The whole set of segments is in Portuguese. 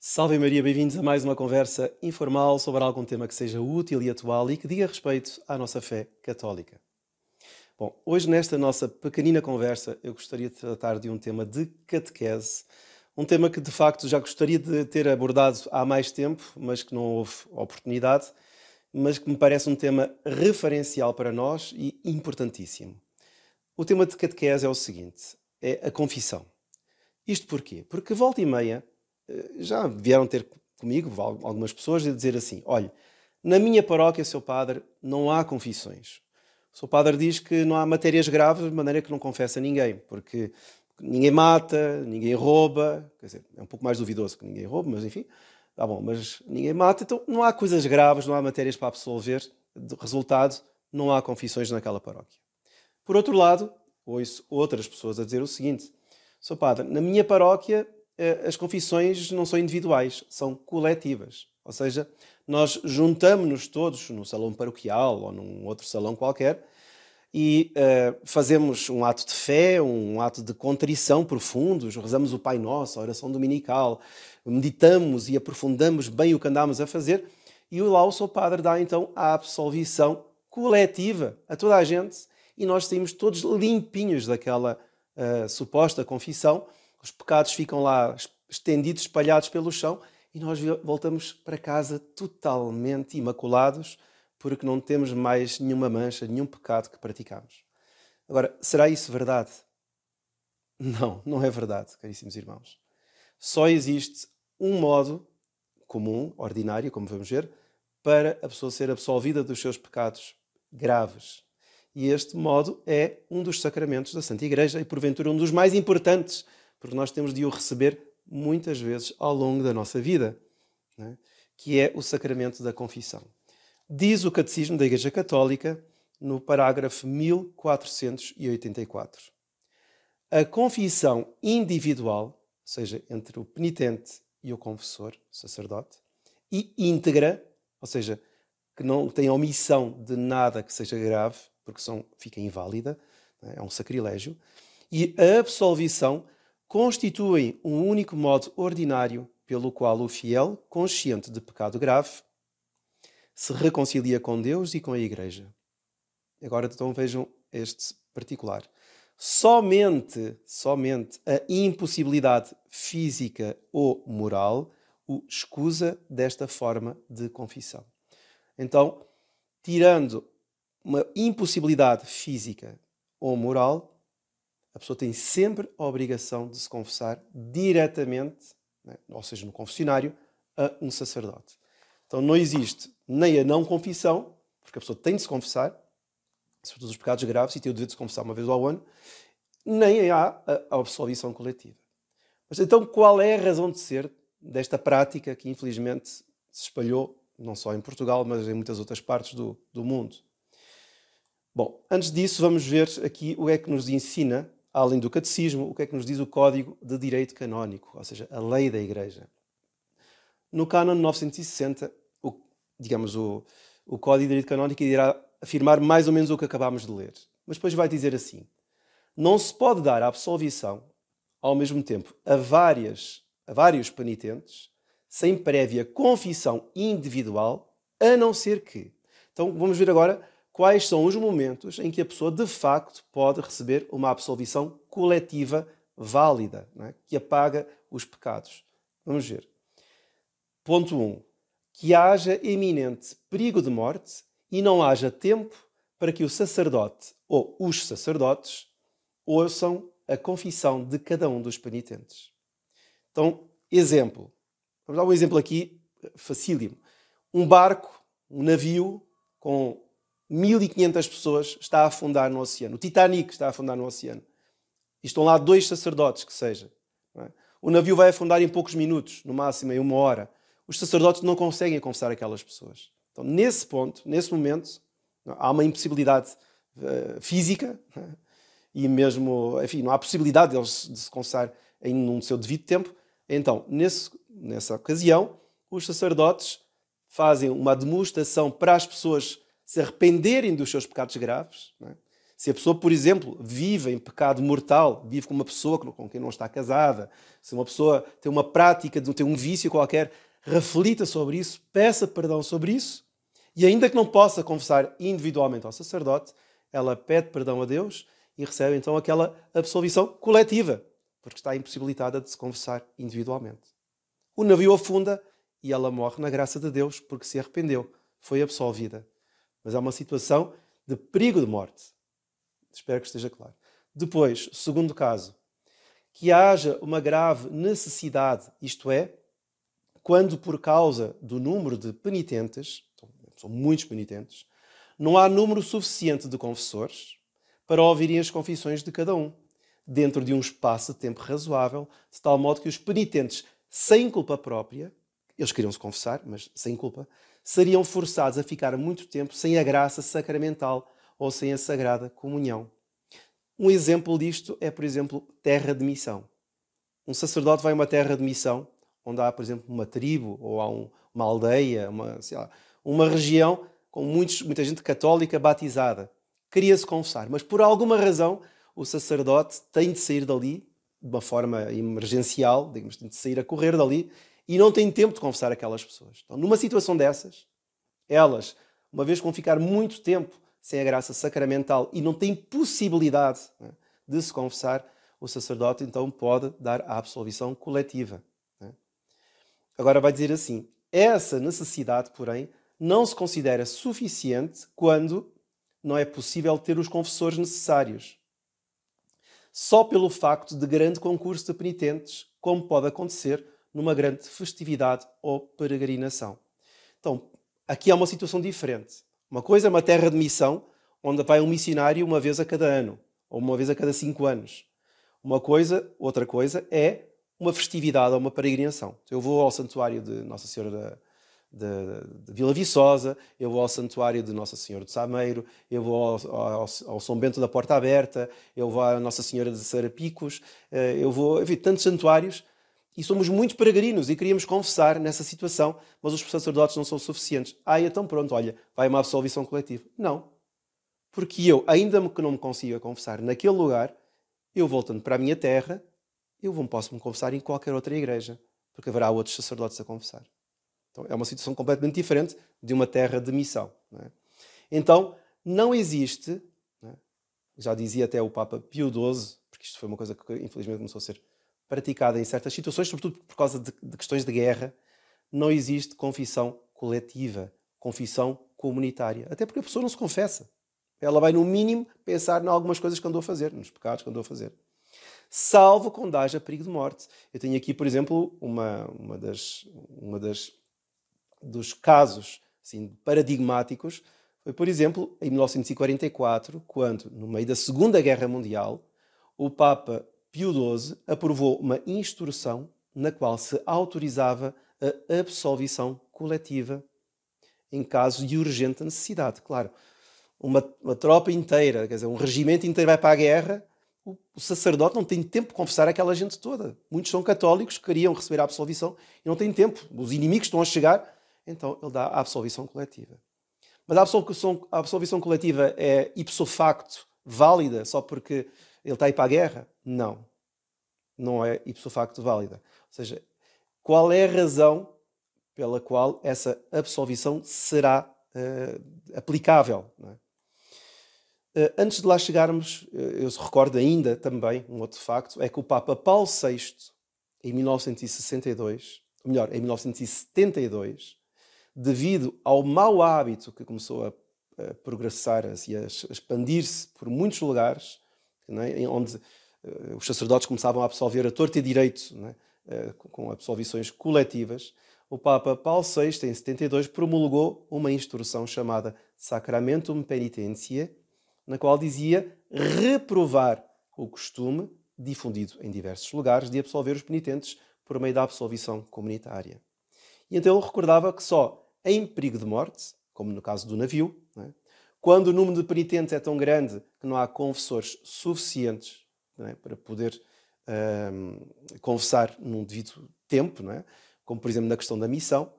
Salve Maria, bem-vindos a mais uma conversa informal sobre algum tema que seja útil e atual e que diga respeito à nossa fé católica. Bom, hoje nesta nossa pequenina conversa eu gostaria de tratar de um tema de catequese, um tema que de facto já gostaria de ter abordado há mais tempo, mas que não houve oportunidade, mas que me parece um tema referencial para nós e importantíssimo. O tema de catequese é o seguinte: é a confissão. Isto porquê? Porque volta e meia eh, já vieram ter comigo algumas pessoas e dizer assim: olha, na minha paróquia, seu padre, não há confissões. O seu padre diz que não há matérias graves de maneira que não confessa ninguém, porque ninguém mata, ninguém rouba, quer dizer, é um pouco mais duvidoso que ninguém rouba, mas enfim, tá bom, mas ninguém mata, então não há coisas graves, não há matérias para absolver, de resultado, não há confissões naquela paróquia. Por outro lado, ouço outras pessoas a dizer o seguinte: Sr. Padre, na minha paróquia eh, as confissões não são individuais, são coletivas. Ou seja, nós juntamos-nos todos num salão paroquial ou num outro salão qualquer e uh, fazemos um ato de fé, um ato de contrição profundos, rezamos o Pai Nosso, a oração dominical, meditamos e aprofundamos bem o que andámos a fazer e lá o seu padre dá então a absolvição coletiva a toda a gente e nós saímos todos limpinhos daquela uh, suposta confissão os pecados ficam lá estendidos, espalhados pelo chão e nós voltamos para casa totalmente imaculados, porque não temos mais nenhuma mancha, nenhum pecado que praticamos. Agora, será isso verdade? Não, não é verdade, caríssimos irmãos. Só existe um modo comum, ordinário, como vamos ver, para a pessoa ser absolvida dos seus pecados graves. E este modo é um dos sacramentos da Santa Igreja e, porventura, um dos mais importantes porque nós temos de o receber muitas vezes ao longo da nossa vida, né? que é o sacramento da confissão. Diz o Catecismo da Igreja Católica, no parágrafo 1484. A confissão individual, ou seja, entre o penitente e o confessor, sacerdote, e íntegra, ou seja, que não tem omissão de nada que seja grave, porque são, fica inválida, é? é um sacrilégio, e a absolvição constituem um único modo ordinário pelo qual o fiel, consciente de pecado grave, se reconcilia com Deus e com a Igreja. Agora então vejam este particular. Somente, somente a impossibilidade física ou moral o escusa desta forma de confissão. Então, tirando uma impossibilidade física ou moral, a pessoa tem sempre a obrigação de se confessar diretamente, né, ou seja, no confessionário, a um sacerdote. Então não existe nem a não confissão, porque a pessoa tem de se confessar, sobretudo os pecados graves, e tem o dever de se confessar uma vez ao ano, nem há a absolvição coletiva. Mas então qual é a razão de ser desta prática que infelizmente se espalhou não só em Portugal, mas em muitas outras partes do, do mundo? Bom, antes disso, vamos ver aqui o que é que nos ensina além do catecismo, o que é que nos diz o Código de Direito Canónico, ou seja, a lei da Igreja. No Cânon 960, o, digamos, o, o Código de Direito Canónico irá afirmar mais ou menos o que acabámos de ler. Mas depois vai dizer assim: não se pode dar absolvição ao mesmo tempo a, várias, a vários penitentes sem prévia confissão individual, a não ser que. Então vamos ver agora quais são os momentos em que a pessoa de facto pode receber uma absolvição coletiva válida, né, que apaga os pecados. Vamos ver. Ponto 1. Um, que haja iminente perigo de morte e não haja tempo para que o sacerdote ou os sacerdotes ouçam a confissão de cada um dos penitentes. Então, exemplo. Vamos dar um exemplo aqui facílimo. Um barco, um navio com 1.500 pessoas está a afundar no oceano. O Titanic está a afundar no oceano. E estão lá dois sacerdotes, que seja. É? O navio vai afundar em poucos minutos, no máximo em uma hora. Os sacerdotes não conseguem confessar aquelas pessoas. Então, nesse ponto, nesse momento, há uma impossibilidade eh, física é? e mesmo, enfim, não há possibilidade deles de se confessar em um seu devido tempo. Então, nesse, nessa ocasião, os sacerdotes fazem uma demonstração para as pessoas se arrependerem dos seus pecados graves, é? se a pessoa, por exemplo, vive em pecado mortal, vive com uma pessoa com quem não está casada, se uma pessoa tem uma prática, tem um vício qualquer, reflita sobre isso, peça perdão sobre isso, e ainda que não possa confessar individualmente ao sacerdote, ela pede perdão a Deus e recebe então aquela absolvição coletiva, porque está impossibilitada de se confessar individualmente. O navio afunda e ela morre na graça de Deus porque se arrependeu, foi absolvida mas é uma situação de perigo de morte. Espero que esteja claro. Depois, segundo caso, que haja uma grave necessidade, isto é, quando por causa do número de penitentes, então, são muitos penitentes, não há número suficiente de confessores para ouvirem as confissões de cada um, dentro de um espaço de tempo razoável, de tal modo que os penitentes, sem culpa própria, eles queriam se confessar, mas sem culpa, seriam forçados a ficar muito tempo sem a graça sacramental ou sem a sagrada comunhão. Um exemplo disto é, por exemplo, terra de missão. Um sacerdote vai a uma terra de missão, onde há, por exemplo, uma tribo ou há um, uma aldeia, uma, lá, uma região com muitos, muita gente católica batizada. Queria-se confessar, mas por alguma razão o sacerdote tem de sair dali de uma forma emergencial, digamos, tem de sair a correr dali e não têm tempo de confessar aquelas pessoas. Então, numa situação dessas, elas, uma vez que vão ficar muito tempo sem a graça sacramental e não têm possibilidade né, de se confessar, o sacerdote então pode dar a absolvição coletiva. Né? Agora vai dizer assim: essa necessidade, porém, não se considera suficiente quando não é possível ter os confessores necessários. Só pelo facto de grande concurso de penitentes, como pode acontecer numa grande festividade ou peregrinação. Então, aqui há uma situação diferente. Uma coisa é uma terra de missão, onde vai um missionário uma vez a cada ano, ou uma vez a cada cinco anos. Uma coisa, outra coisa, é uma festividade ou uma peregrinação. Eu vou ao santuário de Nossa Senhora da, de, de Vila Viçosa, eu vou ao santuário de Nossa Senhora do Sameiro, eu vou ao, ao, ao, São Bento da Porta Aberta, eu vou à Nossa Senhora de Sarapicos, eh, eu vou, enfim, tantos santuários e somos muitos peregrinos e queríamos confessar nessa situação, mas os sacerdotes não são suficientes. Ah, então pronto, olha, vai uma absolvição coletiva. Não. Porque eu, ainda que não me consiga confessar naquele lugar, eu voltando para a minha terra, eu não posso me confessar em qualquer outra igreja, porque haverá outros sacerdotes a confessar. Então é uma situação completamente diferente de uma terra de missão. Não é? Então, não existe, é? já dizia até o Papa Pio XII, porque isto foi uma coisa que infelizmente começou a ser praticada em certas situações, sobretudo por causa de, de questões de guerra, não existe confissão coletiva, confissão comunitária. Até porque a pessoa não se confessa. Ela vai, no mínimo, pensar em algumas coisas que andou a fazer, nos pecados que andou a fazer. Salvo quando haja perigo de morte. Eu tenho aqui, por exemplo, uma, uma das, uma das dos casos assim, paradigmáticos. Foi, por exemplo, em 1944, quando, no meio da Segunda Guerra Mundial, o Papa Pio XII aprovou uma instrução na qual se autorizava a absolvição coletiva em caso de urgente necessidade, claro. Uma, uma, tropa inteira, quer dizer, um regimento inteiro vai para a guerra, o, o sacerdote não tem tempo de confessar aquela gente toda. Muitos são católicos, queriam receber a absolvição e não têm tempo. Os inimigos estão a chegar, então ele dá a absolvição coletiva. Mas a absolvição, a absolvição coletiva é ipso facto válida só porque ele está a ir para a guerra? Não. Não é ipso facto válida. Ou seja, qual é a razão pela qual essa absolvição será uh, aplicável? É? Uh, antes de lá chegarmos, uh, eu recordo ainda também um outro facto: é que o Papa Paulo VI, em 1962, ou melhor, em 1972, devido ao mau hábito que começou a, a progressar e a expandir-se por muitos lugares, né, onde eh, os sacerdotes começavam a absolver a torta e direito, né, eh, com absolvições coletivas, o Papa Paulo VI, em 72, promulgou uma instrução chamada Sacramentum Penitentiae, na qual dizia reprovar o costume, difundido em diversos lugares, de absolver os penitentes por meio da absolvição comunitária. E então ele recordava que só em perigo de morte, como no caso do navio, quando o número de penitentes é tão grande que não há confessores suficientes é? para poder um, confessar num devido tempo, não é? como por exemplo na questão da missão.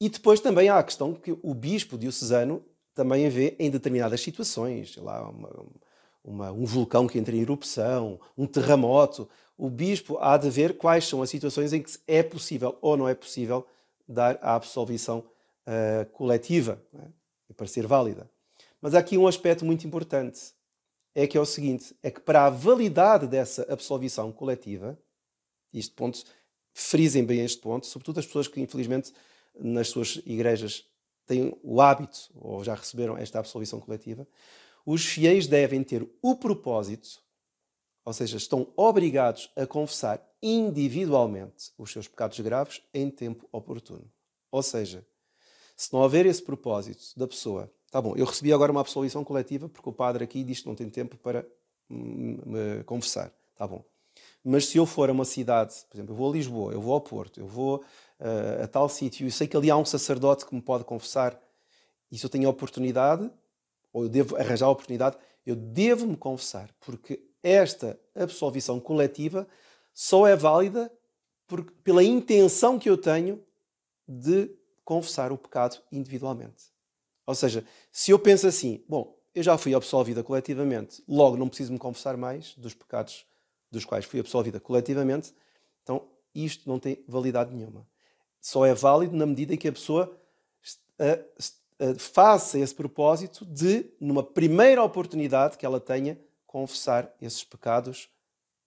E depois também há a questão que o bispo diocesano também vê em determinadas situações, sei lá, uma, uma, um vulcão que entra em erupção, um terremoto. O bispo há de ver quais são as situações em que é possível ou não é possível dar a absolvição uh, coletiva. Não é? para ser válida. Mas há aqui um aspecto muito importante, é que é o seguinte, é que para a validade dessa absolvição coletiva, isto ponto, frisem bem este ponto, sobretudo as pessoas que infelizmente nas suas igrejas têm o hábito ou já receberam esta absolvição coletiva, os fiéis devem ter o propósito, ou seja, estão obrigados a confessar individualmente os seus pecados graves em tempo oportuno. Ou seja, se não houver esse propósito da pessoa, tá bom, eu recebi agora uma absolvição coletiva porque o padre aqui diz que não tem tempo para me confessar, tá bom. Mas se eu for a uma cidade, por exemplo, eu vou a Lisboa, eu vou ao Porto, eu vou uh, a tal sítio e sei que ali há um sacerdote que me pode confessar e se eu tenho a oportunidade, ou eu devo arranjar a oportunidade, eu devo me confessar, porque esta absolvição coletiva só é válida por, pela intenção que eu tenho de confessar o pecado individualmente. Ou seja, se eu penso assim, bom, eu já fui absolvida coletivamente, logo não preciso me confessar mais dos pecados dos quais fui absolvida coletivamente, então isto não tem validade nenhuma. Só é válido na medida em que a pessoa faça esse propósito de, numa primeira oportunidade que ela tenha, confessar esses pecados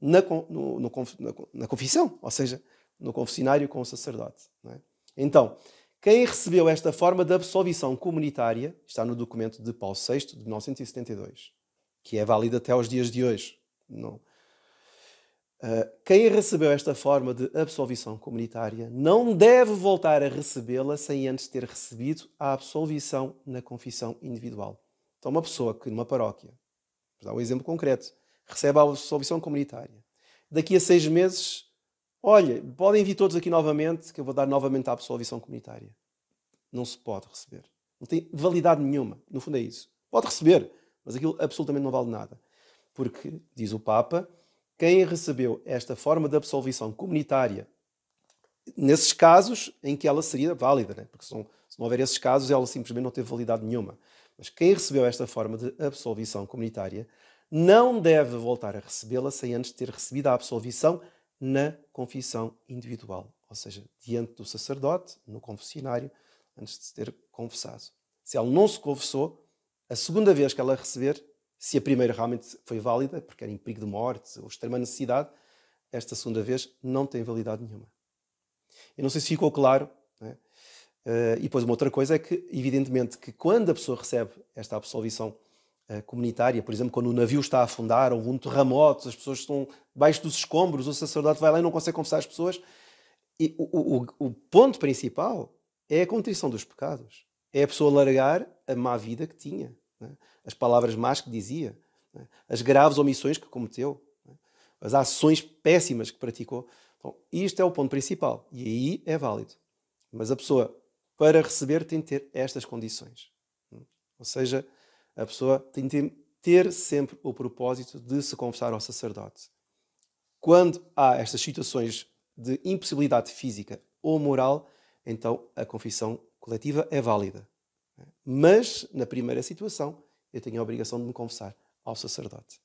na, no, no, na, na confissão, ou seja, no confessionário com o sacerdote. É? Então, quem recebeu esta forma de absolvição comunitária está no documento de Paulo VI, de 1972, que é válido até aos dias de hoje. Não. Ah, quem recebeu esta forma de absolvição comunitária não deve voltar a recebê-la sem antes ter recebido a absolvição na confissão individual. Então, uma pessoa que numa paróquia, vou dar um exemplo concreto, recebe a absolvição comunitária. Daqui a seis meses Olha, podem vir todos aqui novamente, que eu vou dar novamente a absolvição comunitária. Não se pode receber. Não tem validade nenhuma. No fundo é isso. Pode receber, mas aquilo absolutamente não vale nada. Porque, diz o Papa, quem recebeu esta forma de absolvição comunitária, nesses casos em que ela seria válida, né? porque se não, se não houver esses casos, ela simplesmente não teve validade nenhuma. Mas quem recebeu esta forma de absolvição comunitária não deve voltar a recebê-la sem antes ter recebido a absolvição na confissão individual, ou seja, diante do sacerdote, no confessionário, antes de se ter confessado. Se ela não se confessou, a segunda vez que ela receber, se a primeira realmente foi válida, porque era em perigo de morte ou extrema necessidade, esta segunda vez não tem validade nenhuma. Eu não sei se ficou claro. Né? Uh, e depois uma outra coisa é que, evidentemente, que quando a pessoa recebe esta absolvição eh, comunitária, por exemplo, quando o navio está a afundar, ou um terremoto, as pessoas estão debaixo dos escombros, o sacerdote vai lá e não consegue confessar as pessoas. E o, o, o ponto principal é a contrição dos pecados. É a pessoa largar a má vida que tinha, né? as palavras más que dizia, né? as graves omissões que cometeu, né? as ações péssimas que praticou. Então, isto é o ponto principal. E aí é válido. Mas a pessoa, para receber, tem de ter estas condições. Ou seja, a pessoa tem de ter sempre o propósito de se confessar ao sacerdote. Quando há estas situações de impossibilidade física ou moral, então a confissão coletiva é válida. Mas, na primeira situação, eu tenho a obrigação de me confessar ao sacerdote.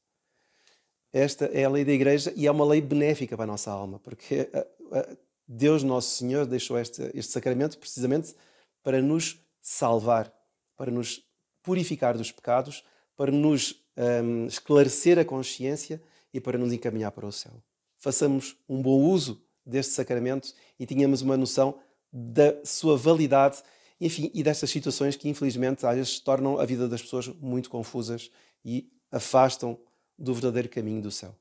Esta é a lei da Igreja e é uma lei benéfica para a nossa alma, porque eh, eh, Deus Nosso Senhor deixou este, este sacramento precisamente para nos salvar, para nos purificar dos pecados, para nos um, esclarecer a consciência e para nos encaminhar para o céu. Façamos um bom uso deste sacramento e tenhamos uma noção da sua validade, enfim, e destas situações que infelizmente às vezes tornam a vida das pessoas muito confusas e afastam do verdadeiro caminho do céu.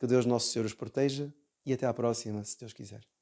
Que Deus Nosso Senhor os proteja e até à próxima, se Deus quiser.